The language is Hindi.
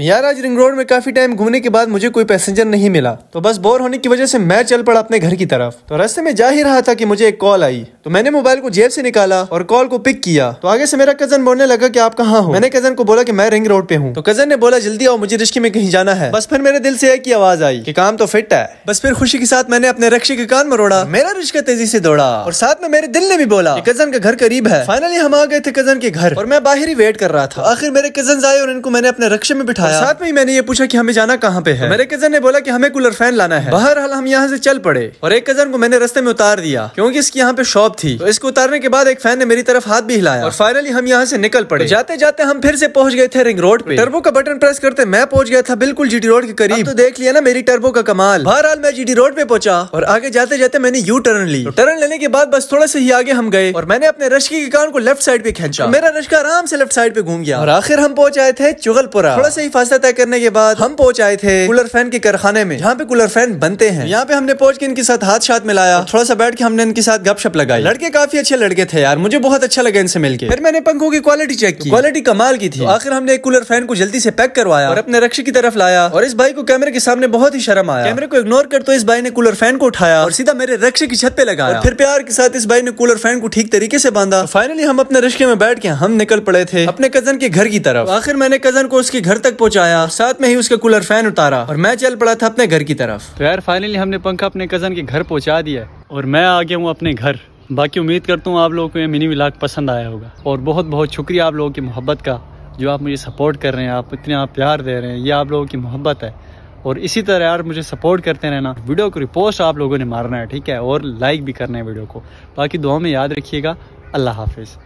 तो यार आज रिंग रोड में काफी टाइम घूमने के बाद मुझे कोई पैसेंजर नहीं मिला तो बस बोर होने की वजह से मैं चल पड़ा अपने घर की तरफ तो रास्ते में जा ही रहा था कि मुझे एक कॉल आई तो मैंने मोबाइल को जेब से निकाला और कॉल को पिक किया तो आगे से मेरा कजन बोलने लगा कि आप कहाँ हो मैंने कजन को बोला कि मैं रिंग रोड पे हूँ तो कजन ने बोला जल्दी आओ मुझे रिश्ते में कहीं जाना है बस फिर मेरे दिल से एक ही आवाज आई की काम तो फिट है बस फिर खुशी के साथ मैंने अपने रक्षे के कान मरोड़ा मेरा रिश्ता तेजी से दौड़ा और साथ में मेरे दिल ने भी बोला कजन का घर करीब है फाइनली हम आ गए थे कजन के घर और मैं बाहर ही वेट कर रहा था आखिर मेरे कजन आए और इनको मैंने अपने रक्षे में बिठा आया साथ में ही मैंने ये पूछा कि हमें जाना कहाँ पे है मेरे कजन ने बोला कि हमें कूलर फैन लाना है बहरहाल हम यहाँ से चल पड़े और एक कजन को मैंने रस्ते में उतार दिया क्योंकि इसकी यहाँ पे शॉप थी तो इसको उतारने के बाद एक फैन ने मेरी तरफ हाथ भी हिलाया और फाइनली हम यहाँ से निकल पड़े तो जाते जाते हम फिर से पहुंच गए थे रिंग रोड पे टर्बो का बटन प्रेस करते मैं पहुंच गया था बिल्कुल जीटी रोड के करीब तो देख लिया ना मेरी टर्बो का कमाल बहरहाल मैं जीटी रोड पे पहुंचा और आगे जाते जाते मैंने यू टर्न ली टर्न तो लेने के बाद बस थोड़ा सा ही आगे हम गए और मैंने अपने रश्की के कान को लेफ्ट साइड पे खींचा मेरा रश्का आराम से लेफ्ट साइड पे घूम गया और आखिर हम पहुंच आए थे चुगलपुरा थोड़ा सा फासला तय करने के बाद हम पहुंच आए थे कूलर फैन के कारखाने में जहाँ पे कूलर फैन बनते हैं यहाँ पे हमने पहुंच के इनके साथ हाथ साथ मिलाया थोड़ा सा बैठ के हमने इनके साथ गपशप लगाई लड़के काफी अच्छे लड़के थे यार मुझे बहुत अच्छा लगा इनसे मिलकर फिर मैंने पंखों की क्वालिटी चेक की क्वालिटी कमाल की थी तो आखिर हमने एक कूलर फैन को जल्दी से पैक करवाया और अपने रक्ष की तरफ लाया और इस भाई को कैमरे के सामने बहुत ही शर्म आया कैमरे को इग्नोर कर तो इस भाई ने कूलर फैन को उठाया और सीधा मेरे रक्ष की छत पे लगाया फिर प्यार के साथ इस भाई ने कूलर फैन को ठीक तरीके से बांधा फाइनली तो हम अपने रिश्ते में बैठ के हम निकल पड़े थे अपने कजन के घर की तरफ तो आखिर मैंने कजन को उसके घर तक पहुंचाया साथ में ही उसका कूलर फैन उतारा और मैं चल पड़ा था अपने घर की तरफ तो यार फाइनली हमने पंखा अपने कजन के घर पहुंचा दिया और मैं आ गया हूँ अपने घर बाकी उम्मीद करता हूँ आप लोगों को ये मिनी विलाग पसंद आया होगा और बहुत बहुत शुक्रिया आप लोगों की मोहब्बत का जो आप मुझे सपोर्ट कर रहे हैं आप इतने आप प्यार दे रहे हैं ये आप लोगों की मोहब्बत है और इसी तरह यार मुझे सपोर्ट करते रहना वीडियो को रिपोस्ट आप लोगों ने मारना है ठीक है और लाइक भी करना है वीडियो को बाकी दुआ में याद रखिएगा अल्लाह हाफिज़